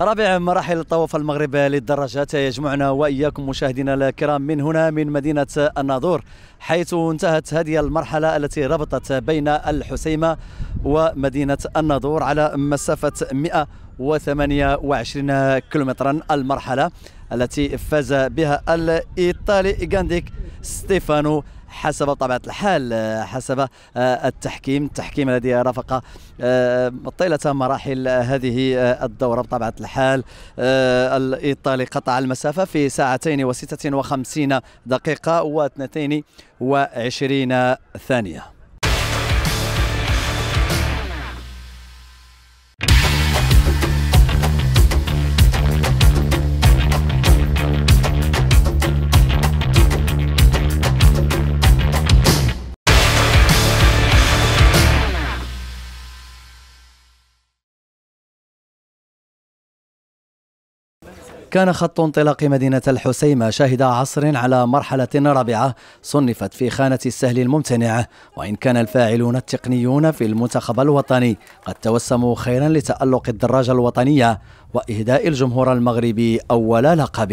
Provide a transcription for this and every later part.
رابع مراحل طواف المغرب للدراجات يجمعنا واياكم مشاهدينا الكرام من هنا من مدينه الناظور حيث انتهت هذه المرحله التي ربطت بين الحسيمه ومدينه الناظور على مسافه 128 كيلومترا المرحله التي فاز بها الايطالي غانديك ستيفانو حسب طبيعة الحال آه، حسب آه، التحكيم التحكيم الذي رافق آه، طيلة مراحل هذه الدورة بطبيعة الحال الإيطالي قطع المسافة في ساعتين وستة وخمسين دقيقة واثنتين وعشرين ثانية كان خط انطلاق مدينة الحسيمة شهد عصر على مرحلة رابعة صنفت في خانة السهل الممتنع وإن كان الفاعلون التقنيون في المنتخب الوطني قد توسموا خيرا لتألق الدراجة الوطنية وإهداء الجمهور المغربي أول لقب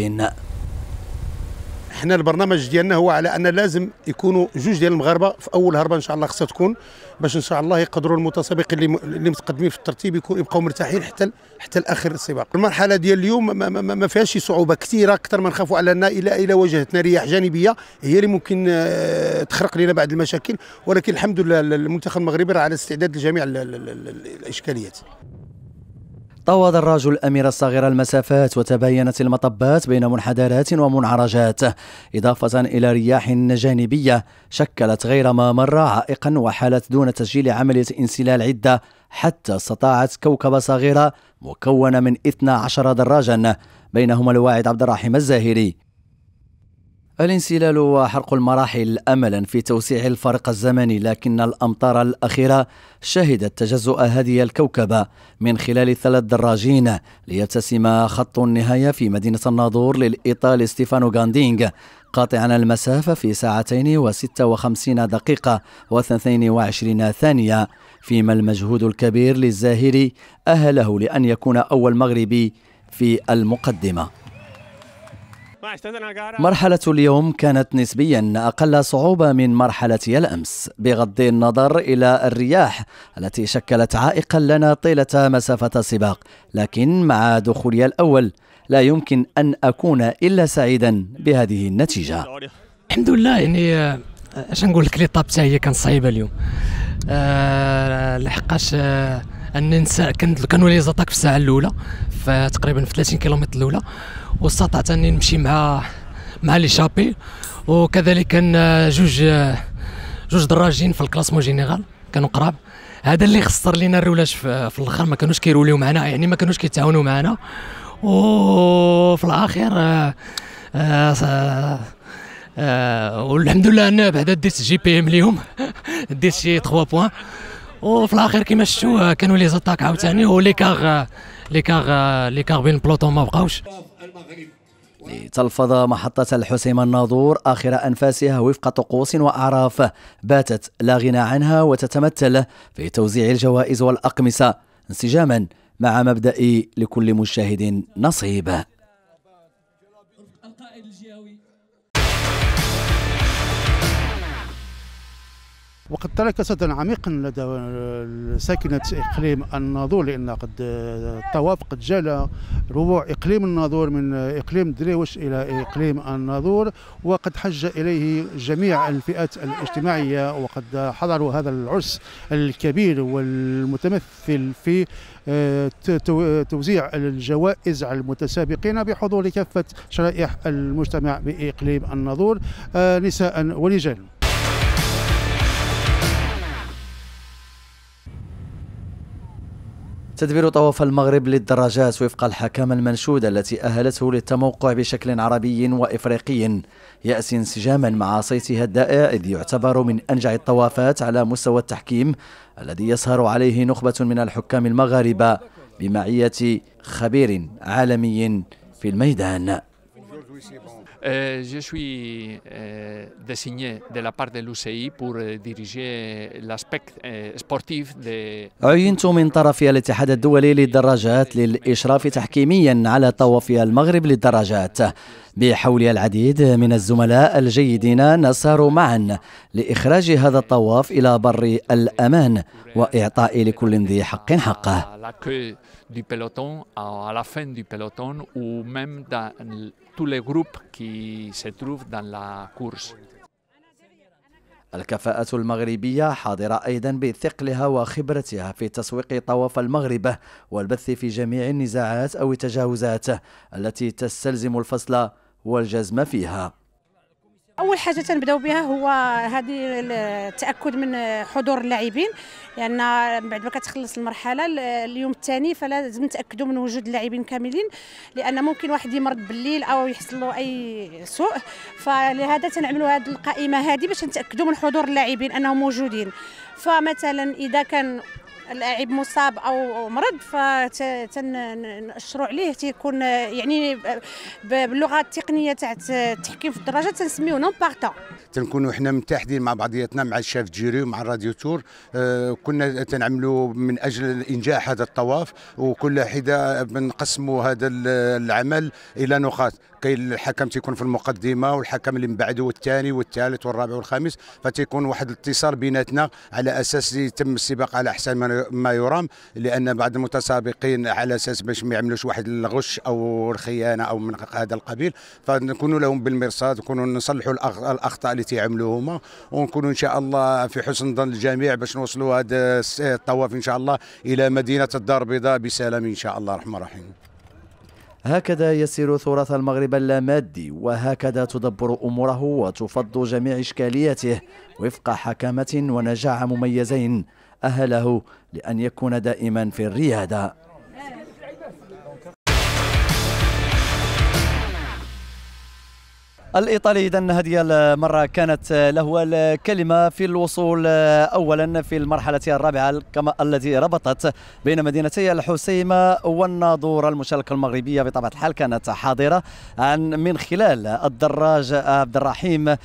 حنا البرنامج ديالنا هو على ان لازم يكونوا جوج ديال المغاربه في اول هربه ان شاء الله خصها تكون باش ان شاء الله يقدروا المتسابقين اللي اللي متقدمين في الترتيب يبقوا مرتاحين حتى حتى لاخر السباق المرحله ديال اليوم ما, ما, ما فيهاش شي صعوبه كثيره اكثر ما نخافوا على انها الى الى واجهتنا رياح جانبيه هي اللي ممكن آه، تخرق لنا بعض المشاكل ولكن الحمد لله المنتخب المغربي راه على استعداد لجميع الاشكاليات طوّد الرجل الأمير الصغير المسافات وتباينت المطبات بين منحدرات ومنعرجات إضافة إلى رياح جانبية شكلت غير ما مر عائقا وحالت دون تسجيل عملية انسلال عدة حتى استطاعت كوكبة صغيرة مكونة من 12 دراجا بينهما الواعد عبد الرحيم الزاهري الانسلال وحرق المراحل املا في توسيع الفارق الزمني لكن الامطار الاخيره شهدت تجزؤ هذه الكوكبه من خلال ثلاث دراجين ليتسم خط النهايه في مدينه الناظور للايطالي ستيفانو غاندينغ قاطعا المسافة في ساعتين وستة وخمسين دقيقة واثنتين وعشرين ثانية فيما المجهود الكبير للزاهري أهله لأن يكون أول مغربي في المقدمة مرحلة اليوم كانت نسبيا أقل صعوبة من مرحلة الأمس بغض النظر إلى الرياح التي شكلت عائقا لنا طيلة مسافة السباق لكن مع دخولي الأول لا يمكن أن أكون إلا سعيدا بهذه النتيجة الحمد لله يعني آه، اش نقول لك ليطاب تاعي هي كانت صعيبه اليوم آه، لحقاش آه، اني ان كنولي زاتاك في الساعه الاولى فتقريبا في 30 كيلومتر الاولى واستطعت اني نمشي مع مع لي شابي وكذلك كان جوج جوج دراجين في الكلاسمون جينيرال كانوا قراب هذا اللي خسر لينا الرولاج في, الاخر ما كانوش كيروليو معنا يعني ما كانوش كيتعاونوا معنا وفي الاخر آه آه آه والحمد لله انا بعدا ديت جي بي ام اليوم ديت شي 3 بوان وفي الاخر كما شفتوا كانوا لي زاتاك عاوتاني لي كار لي كار بين البلوطون ما بقاوش لتلفظ محطة الحسيم الناظور آخر أنفاسها وفق طقوس وأعراف باتت لا غنى عنها وتتمثل في توزيع الجوائز والأقمصة انسجاما مع مبدأ لكل مشاهد نصيب وقد ترك صدى عميقا لدى ساكنة إقليم الناظور لأن قد الطواف قد جال ربوع إقليم الناظور من إقليم دريوش إلى إقليم الناظور وقد حج إليه جميع الفئات الاجتماعية وقد حضروا هذا العرس الكبير والمتمثل في آه، توزيع الجوائز على المتسابقين بحضور كافة شرائح المجتمع بإقليم الناظور آه، نساء ورجال تدبير طواف المغرب للدراجات وفق الحكام المنشودة التي أهلته للتموقع بشكل عربي وإفريقي يأسي انسجاما مع صيتها الدائع إذ يعتبر من أنجع الطوافات على مستوى التحكيم الذي يسهر عليه نخبة من الحكام المغاربة بمعية خبير عالمي في الميدان je eh, suis euh, désigné de la part eh, eh, de l'UCI pour diriger l'aspect sportif de عينت من طرف الاتحاد الدولي للدراجات للإشراف تحكيميا على طواف المغرب للدراجات بحولي العديد من الزملاء الجيدين نساروا معا لإخراج هذا الطواف إلى بر الأمان وإعطاء لكل ذي حق حقه du peloton à, à la fin du peloton ou même dans tous les groupes qui se trouvent dans la course. الكفاءة المغربية حاضرة أيضا بثقلها وخبرتها في تسويق طواف المغرب والبث في جميع النزاعات أو التجاوزات التي تستلزم الفصل والجزم فيها اول حاجه تنبداو بها هو هذه التاكد من حضور اللاعبين لان يعني بعد ما كتخلص المرحله اليوم الثاني فلازم نتاكدوا من وجود اللاعبين كاملين لان ممكن واحد يمرض بالليل او يحصل له اي سوء فلهذا تنعملوا هذه القائمه هذه باش نتاكدوا من حضور اللاعبين انهم موجودين فمثلا اذا كان اللاعب مصاب او مرض فتنشروا عليه تيكون يعني باللغه التقنيه تاع التحكيم في الدراجه تنسميوه نون بارتا تنكونوا حنا متحدين مع بعضياتنا مع الشاف جيري ومع الراديو تور آه، كنا تنعملوا من اجل انجاح هذا الطواف وكل حدا بنقسموا هذا العمل الى نقاط كاين الحكم تيكون في المقدمه والحكم اللي من بعده والثاني والثالث والرابع والخامس فتيكون واحد الاتصال بيناتنا على اساس يتم السباق على احسن ما ما يرام لان بعض المتسابقين على اساس باش ما يعملوش واحد الغش او الخيانه او من هذا القبيل فنكونوا لهم بالمرصاد نكونوا نصلحوا الاخطاء اللي تيعملوا هما ونكونوا ان شاء الله في حسن ظن الجميع باش نوصلوا هذا الطواف ان شاء الله الى مدينه الدار البيضاء بسلام ان شاء الله الرحمن الرحيم هكذا يسير تراث المغرب اللامادي وهكذا تدبر اموره وتفض جميع اشكالياته وفق حكمه ونجاعه مميزين أهله لأن يكون دائما في الريادة الإيطالي إذا هذه المرة كانت له الكلمة في الوصول أولا في المرحلة الرابعة كما التي ربطت بين مدينتي الحسيمة والناظور المشاركة المغربية بطبيعة الحال كانت حاضرة عن من خلال الدراج عبد الرحيم آه،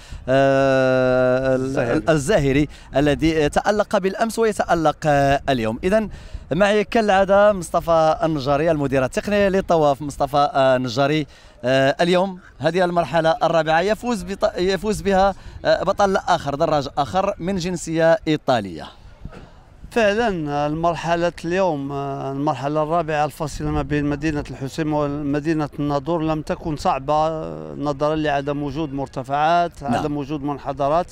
الزاهري الذي تألق بالأمس ويتألق اليوم إذا معي كالعادة مصطفى النجاري المدير التقني للطواف مصطفى النجاري آه، اليوم هذه المرحلة الرابعة يفوز يفوز بها آه، بطل آخر دراج آخر من جنسية إيطالية فعلا المرحلة اليوم المرحلة الرابعة الفاصلة ما بين مدينة الحسيم ومدينة الناظور لم تكن صعبة نظرا لعدم وجود مرتفعات نعم. عدم وجود منحدرات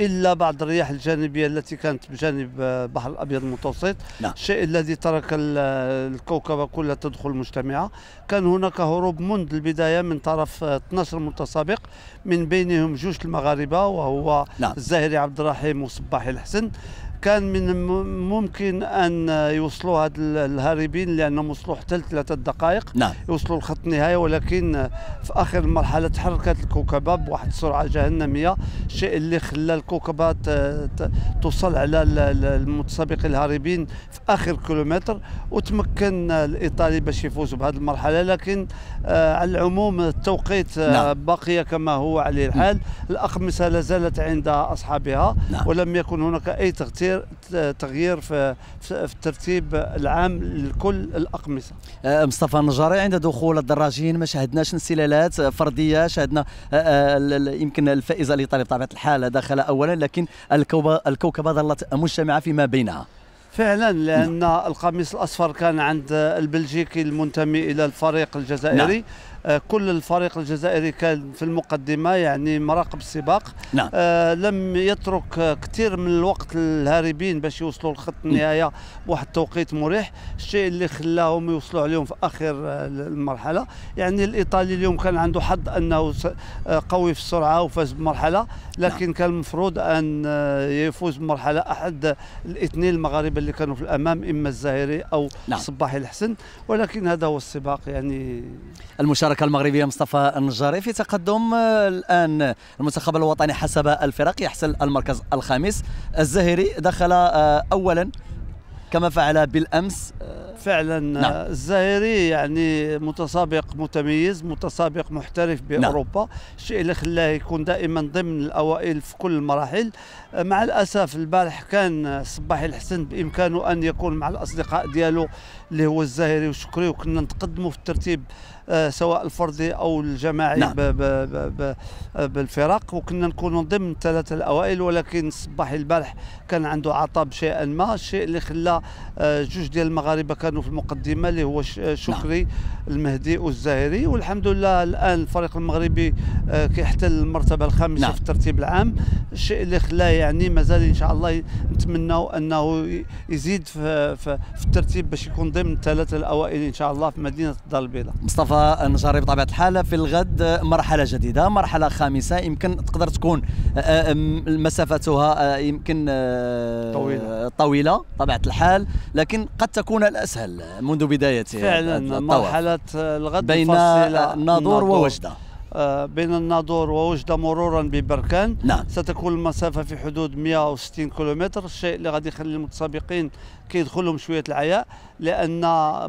إلا بعض الرياح الجانبية التي كانت بجانب البحر الأبيض المتوسط نعم. الشيء الذي ترك الكوكب كله تدخل مجتمعة كان هناك هروب منذ البداية من طرف 12 متسابق من بينهم جوش المغاربة وهو نعم. الزاهري عبد الرحيم وصباحي الحسن كان من ممكن ان يوصلوا هاد الهاربين لانهم وصلوا حتى لثلاثه دقائق نعم. يوصلوا لخط النهايه ولكن في اخر المرحله تحركت الكوكبه بواحد السرعه جهنميه الشيء اللي خلى الكوكبه آه، توصل على المتسابقين الهاربين في اخر كيلومتر وتمكن الايطالي باش يفوز بهذه المرحله لكن آه، على العموم التوقيت آه، نعم. بقي كما هو عليه الحال الاقمصه لا زالت عند اصحابها نعم. ولم يكن هناك اي تغطيه تغيير تغيير في الترتيب العام لكل الاقمصه آه، مصطفى النجاري عند دخول الدراجين ما شاهدناش انسلالات فرديه شاهدنا آه، آه، يمكن الفائزه الايطالي بطبيعه الحال دخل اولا لكن الكوكبه ظلت مجتمعه فيما بينها فعلا لان القميص الاصفر كان عند البلجيكي المنتمي الى الفريق الجزائري نعم. آه، كل الفريق الجزائري كان في المقدمه يعني مراقب السباق نعم. آه لم يترك كثير من الوقت الهاربين باش يوصلوا لخط النهايه بواحد التوقيت مريح الشيء اللي خلاهم يوصلوا عليهم في اخر آه، المرحله يعني الايطالي اليوم كان عنده حظ انه آه، قوي في السرعه وفاز بمرحله لكن نعم. كان المفروض ان يفوز بمرحله احد الاثنين المغاربه اللي كانوا في الامام اما الزاهري او نعم. صباحي الحسن ولكن هذا هو السباق يعني المشاركة المشاركه المغربيه مصطفى النجاري في تقدم آه، الان المنتخب الوطني حسب الفرق يحصل المركز الخامس الزهري دخل آه، اولا كما فعل بالامس آه، فعلا آه، نعم. الزهيري يعني متسابق متميز متسابق محترف نعم. باوروبا نعم. الشيء اللي خلاه يكون دائما ضمن الاوائل في كل المراحل آه، مع الاسف البارح كان صباحي الحسن بامكانه ان يكون مع الاصدقاء ديالو اللي هو الزاهري وشكري وكنا نتقدموا في الترتيب سواء الفردي او الجماعي نعم. بالفرق وكنا نكونوا ضمن الثلاثه الاوائل ولكن صباحي البارح كان عنده عطب شيئا ما الشيء اللي خلاه آه، جوج ديال المغاربه كانوا في المقدمه اللي هو آه، شكري نعم. المهدي والزاهري والحمد لله الان الفريق المغربي آه، كيحتل المرتبه الخامسه نعم. في الترتيب العام الشيء اللي خلاه يعني مازال ان شاء الله نتمناو انه يزيد في, في, في الترتيب باش يكون ضمن الثلاثه الاوائل ان شاء الله في مدينه الدار البيضاء مصطفى النجاري بطبيعه الحال في الغد مرحله جديده مرحله خامسه يمكن تقدر تكون مسافتها يمكن طويله طويله بطبيعه الحال الحال لكن قد تكون الأسهل منذ بدايه فعلا مرحلة الغد بين الناظور ووجدة آه، بين الناظور ووجدة مرورا ببركان نعم. ستكون المسافة في حدود 160 كيلومتر الشيء اللي غادي يخلي المتسابقين كيدخلهم شوية العياء لأن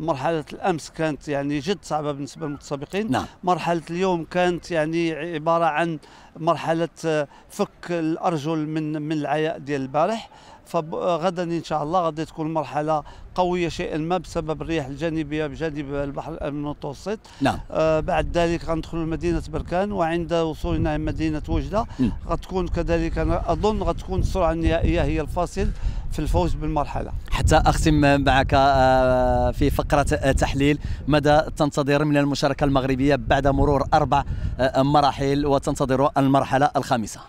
مرحلة الأمس كانت يعني جد صعبة بالنسبة للمتسابقين نعم. مرحلة اليوم كانت يعني عبارة عن مرحلة آه، فك الأرجل من من العياء ديال البارح فغدا ان شاء الله غادي تكون مرحله قويه شيئا ما بسبب الرياح الجانبيه بجانب البحر المتوسط نعم آه بعد ذلك غندخلوا لمدينه بركان وعند وصولنا الى مدينه وجده غتكون كذلك انا اظن غتكون السرعه النهائيه هي الفاصل في الفوز بالمرحله حتى اختم معك آه، في فقره تحليل ماذا تنتظر من المشاركه المغربيه بعد مرور اربع آه، مراحل وتنتظر المرحله الخامسه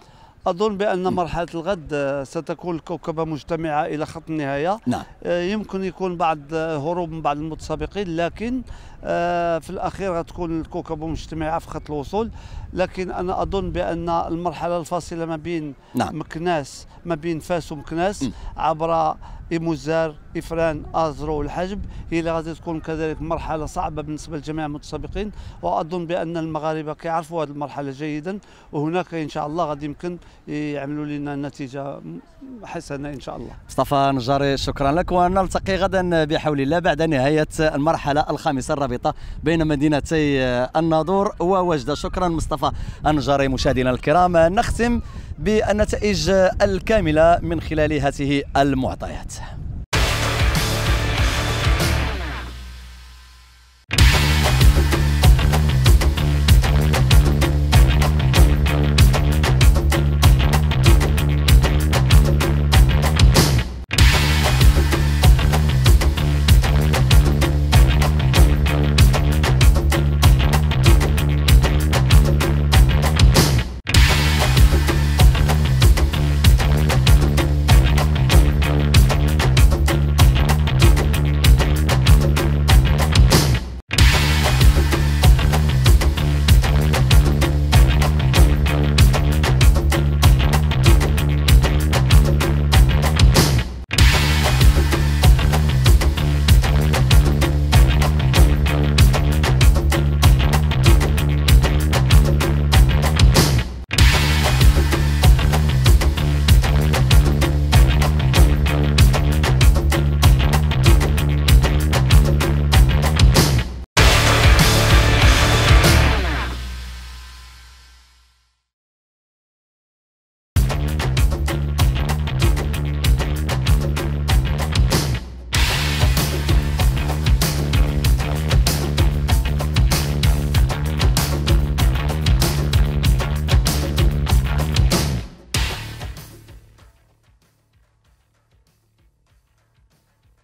أظن بأن مرحلة الغد آه، ستكون الكوكبة مجتمعة إلى خط النهاية نعم. آه، يمكن يكون بعض آه، هروب من بعض المتسابقين لكن في الأخير غتكون الكوكبة مجتمعة في خط الوصول لكن أنا أظن بأن المرحلة الفاصلة ما بين نعم. مكناس ما بين فاس ومكناس عبر إيموزار افران ازرو الحجب هي اللي غادي تكون كذلك مرحله صعبه بالنسبه لجميع المتسابقين واظن بان المغاربه كيعرفوا هذه المرحله جيدا وهناك ان شاء الله غادي يمكن يعملوا لنا نتيجه حسنه ان شاء الله مصطفى نجاري شكرا لك ونلتقي غدا بحول الله بعد نهايه المرحله الخامسه الرابطه بين مدينتي الناظور ووجده شكرا مصطفى النجاري مشاهدينا الكرام نختم بالنتائج الكاملة من خلال هذه المعطيات